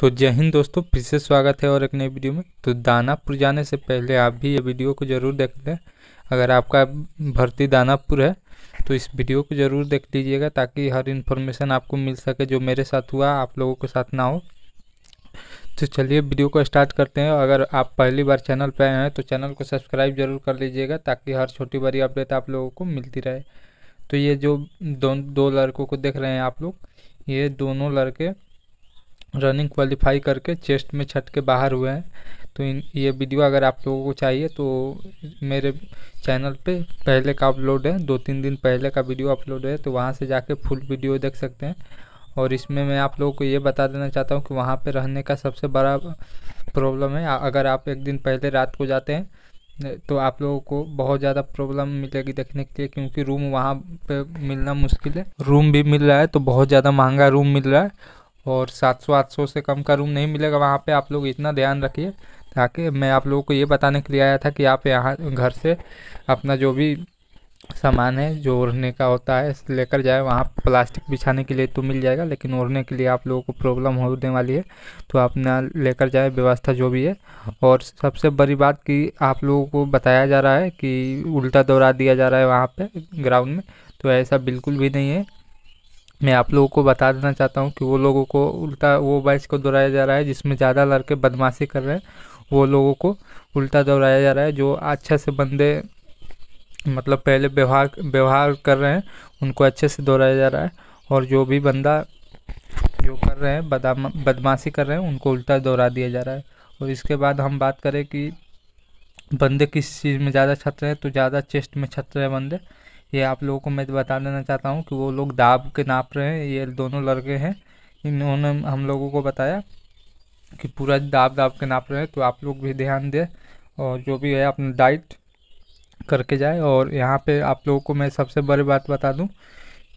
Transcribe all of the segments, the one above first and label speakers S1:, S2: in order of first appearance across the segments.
S1: तो जय हिंद दोस्तों फिर से स्वागत है और एक नई वीडियो में तो दानापुर जाने से पहले आप भी ये वीडियो को ज़रूर देख लें अगर आपका भर्ती दानापुर है तो इस वीडियो को ज़रूर देख लीजिएगा ताकि हर इन्फॉर्मेशन आपको मिल सके जो मेरे साथ हुआ आप लोगों के साथ ना हो तो चलिए वीडियो को स्टार्ट करते हैं अगर आप पहली बार चैनल पर आए हैं तो चैनल को सब्सक्राइब जरूर कर लीजिएगा ताकि हर छोटी बड़ी अपडेट आप लोगों को मिलती रहे तो ये जो दो दो लड़कों को देख रहे हैं आप लोग ये दोनों लड़के रनिंग क्वालिफाई करके चेस्ट में छट के बाहर हुए हैं तो इन ये वीडियो अगर आप लोगों को चाहिए तो मेरे चैनल पे पहले का अपलोड है दो तीन दिन पहले का वीडियो अपलोड है तो वहाँ से जाके फुल वीडियो देख सकते हैं और इसमें मैं आप लोगों को ये बता देना चाहता हूँ कि वहाँ पे रहने का सबसे बड़ा प्रॉब्लम है अगर आप एक दिन पहले रात को जाते हैं तो आप लोगों को बहुत ज़्यादा प्रॉब्लम मिलेगी देखने के लिए क्योंकि रूम वहाँ पर मिलना मुश्किल है रूम भी मिल रहा है तो बहुत ज़्यादा महंगा रूम मिल रहा है और सात सौ आठ सौ से कम का रूम नहीं मिलेगा वहाँ पे आप लोग इतना ध्यान रखिए ताकि मैं आप लोगों को ये बताने के लिए आया था कि आप यहाँ घर से अपना जो भी सामान है जो ओढ़ने का होता है लेकर जाए वहाँ प्लास्टिक बिछाने के लिए तो मिल जाएगा लेकिन ओढ़ने के लिए आप लोगों को प्रॉब्लम होने वाली है तो आप ना लेकर जाए व्यवस्था जो भी है और सबसे बड़ी बात कि आप लोगों को बताया जा रहा है कि उल्टा दौरा दिया जा रहा है वहाँ पे ग्राउंड में तो ऐसा बिल्कुल भी नहीं है मैं आप लोगों को बता देना चाहता हूँ कि वो लोगों को उल्टा वो बाइस को दोहराया जा रहा है जिसमें ज़्यादा लड़के बदमाशी कर रहे हैं वो लोगों को उल्टा दोहराया जा रहा है जो अच्छे से बंदे मतलब पहले व्यवहार व्यवहार कर रहे हैं उनको अच्छे से दोहराया जा रहा है और जो भी बंदा जो कर रहे हैं बदमाशी कर रहे हैं उनको उल्टा दोहरा दिया जा रहा है और इसके बाद हम बात करें कि बंदे किस चीज़ में ज़्यादा छत रहे हैं तो ज़्यादा चेस्ट में छत रहे हैं बंदे ये आप लोगों को मैं बता देना चाहता हूँ कि वो लोग दाब के नाप रहे हैं ये दोनों लड़के हैं इन्होंने हम लोगों को बताया कि पूरा दाब दाब के नाप रहे हैं तो आप लोग भी ध्यान दें और जो भी है अपना डाइट करके जाए और यहाँ पे आप लोगों को मैं सबसे बड़ी बात बता दूँ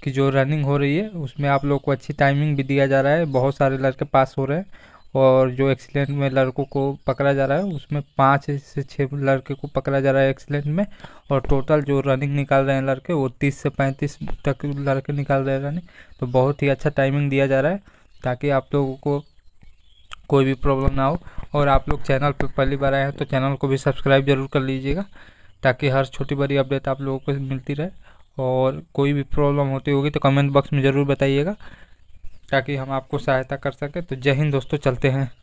S1: कि जो रनिंग हो रही है उसमें आप लोग को अच्छी टाइमिंग भी दिया जा रहा है बहुत सारे लड़के पास हो रहे हैं और जो एक्सीडेंट में लड़कों को पकड़ा जा रहा है उसमें पाँच से छः लड़के को पकड़ा जा रहा है एक्सीडेंट में और टोटल जो रनिंग निकाल रहे हैं लड़के वो तीस से पैंतीस तक लड़के निकाल रहे हैं रनिंग तो बहुत ही अच्छा टाइमिंग दिया जा रहा है ताकि आप लोगों को कोई भी प्रॉब्लम ना हो और आप लोग चैनल पर पहली बार आए हैं तो चैनल को भी सब्सक्राइब जरूर कर लीजिएगा ताकि हर छोटी बड़ी अपडेट आप लोगों को मिलती रहे और कोई भी प्रॉब्लम होती होगी तो कमेंट बॉक्स में ज़रूर बताइएगा ताकि हम आपको सहायता कर सकें तो जय हिंद दोस्तों चलते हैं